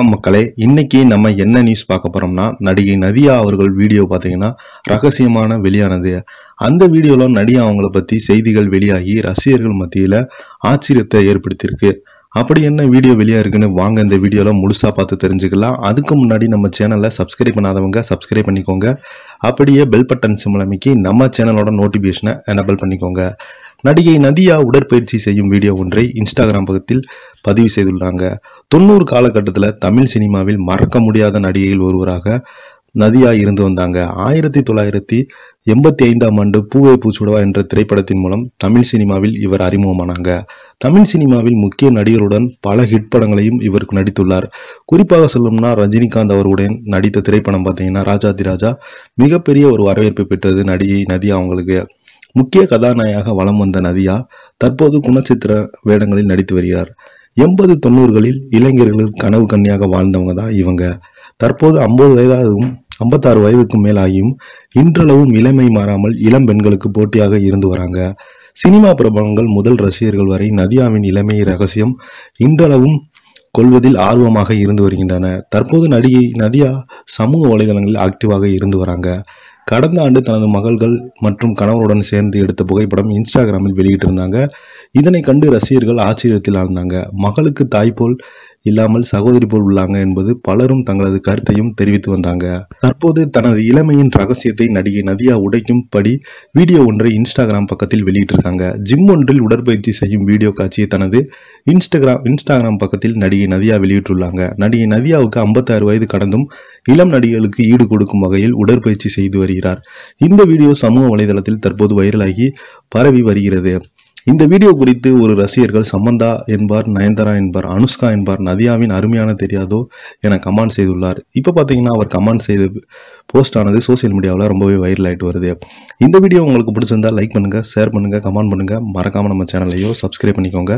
வணக்கம் மக்களே இன்னைக்கு நம்ம என்ன நியூஸ் பார்க்க போறோம்னா நடிகை நதியா அவர்கள் வீடியோ பார்த்தீங்கன்னா ரகசியமான வெளியானது அந்த வீடியோவில் நடிகா அவங்கள பற்றி செய்திகள் வெளியாகி ரசிகர்கள் மத்தியில் ஆச்சரியத்தை ஏற்படுத்தியிருக்கு அப்படி என்ன வீடியோ வெளியாக இருக்குன்னு வாங்க இந்த வீடியோவில் முழுசாக பார்த்து தெரிஞ்சுக்கலாம் அதுக்கு முன்னாடி நம்ம சேனலை சப்ஸ்கிரைப் பண்ணாதவங்க சப்ஸ்கிரைப் பண்ணிக்கோங்க அப்படியே பெல் பட்டன் சிம்மலமைக்கு நம்ம சேனலோட நோட்டிஃபிகேஷனை எனபிள் பண்ணிக்கோங்க நடிகை நதியா உடற்பயிற்சி செய்யும் வீடியோ ஒன்றை இன்ஸ்டாகிராம் பக்கத்தில் பதிவு செய்துள்ளாங்க தொண்ணூறு காலகட்டத்தில் தமிழ் சினிமாவில் மறக்க முடியாத நடிகையில் ஒருவராக நதியா இருந்து வந்தாங்க ஆயிரத்தி தொள்ளாயிரத்தி எண்பத்தி ஐந்தாம் ஆண்டு பூவை பூச்சுடவா என்ற திரைப்படத்தின் மூலம் தமிழ் சினிமாவில் இவர் அறிமுகமானாங்க தமிழ் சினிமாவில் முக்கிய நடிகருடன் பல ஹிட் படங்களையும் இவருக்கு நடித்துள்ளார் குறிப்பாக சொல்லும்னா ரஜினிகாந்த் அவருடன் நடித்த திரைப்படம் பார்த்தீங்கன்னா ராஜாதிராஜா மிகப்பெரிய ஒரு வரவேற்பு பெற்றது நடிகை நதியா அவங்களுக்கு முக்கிய கதாநாயக வலம் வந்த நதியா தற்போது குணச்சித்திர வேடங்களில் நடித்து வருகிறார் எண்பது தொண்ணூறுகளில் இளைஞர்களுக்கு கனவு கண்ணியாக வாழ்ந்தவங்க தான் இவங்க தற்போது ஐம்பது வயதாகவும் ஐம்பத்தாறு வயதுக்கு மேலாகியும் இன்றளவும் இளமை மாறாமல் இளம் பெண்களுக்கு போட்டியாக இருந்து வராங்க சினிமா பிரபலங்கள் முதல் ரசிகர்கள் வரை நதியாவின் இளமை ரகசியம் இன்றளவும் கொள்வதில் ஆர்வமாக இருந்து வருகின்றன தற்போது நடிகை நதியா சமூக வலைதளங்களில் ஆக்டிவாக இருந்து வராங்க கடந்த ஆண்டு தனது மகள்கள் மற்றும் கணவருடன் சேர்ந்து எடுத்த புகைப்படம் இன்ஸ்டாகிராமில் வெளியிட்டிருந்தாங்க இதனை கண்டு ரசிகர்கள் ஆச்சரியத்தில் ஆழ்ந்தாங்க மகளுக்கு தாய்போல் இல்லாமல் சகோதரி போல் உள்ளாங்க என்பது பலரும் தங்களது கருத்தையும் தெரிவித்து வந்தாங்க தற்போது தனது இளமையின் ரகசியத்தை நடிகை நதியா உடைக்கும் படி வீடியோ ஒன்றை இன்ஸ்டாகிராம் பக்கத்தில் வெளியிட்டிருக்காங்க ஜிம் ஒன்றில் உடற்பயிற்சி செய்யும் வீடியோ காட்சியை தனது இன்ஸ்டாகிராம் இன்ஸ்டாகிராம் பக்கத்தில் நடிகை நதியா வெளியிட்டுள்ளாங்க நடிகை நதியாவுக்கு ஐம்பத்தாறு வயது கடந்தும் இளம் நடிகர்களுக்கு ஈடு கொடுக்கும் வகையில் உடற்பயிற்சி செய்து வருகிறார் இந்த வீடியோ சமூக வலைதளத்தில் தற்போது வைரலாகி பரவி வருகிறது இந்த வீடியோ குறித்து ஒரு ரசிகர்கள் சமந்தா என்பார் நயன்தாரா என்பார் அனுஷ்கா என்பார் நதியாவின் அருமையான தெரியாதோ என கமெண்ட் செய்துள்ளார் இப்போ பார்த்தீங்கன்னா அவர் கமெண்ட் செய்த போஸ்ட் ஆனது சோசியல் மீடியாவில் ரொம்பவே வைரல் ஆகிட்டு வருது இந்த வீடியோ உங்களுக்கு பிடிச்சிருந்தால் லைக் பண்ணுங்கள் ஷேர் பண்ணுங்கள் கமெண்ட் பண்ணுங்கள் மறக்காமல் நம்ம சேனலையோ சப்ஸ்கிரைப் பண்ணிக்கோங்க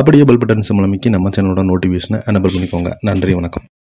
அப்படியே பெல் மூலமைக்கு நம்ம சேனலோட நோட்டிஃபிகேஷனை எனபிள் பண்ணிக்கோங்க நன்றி வணக்கம்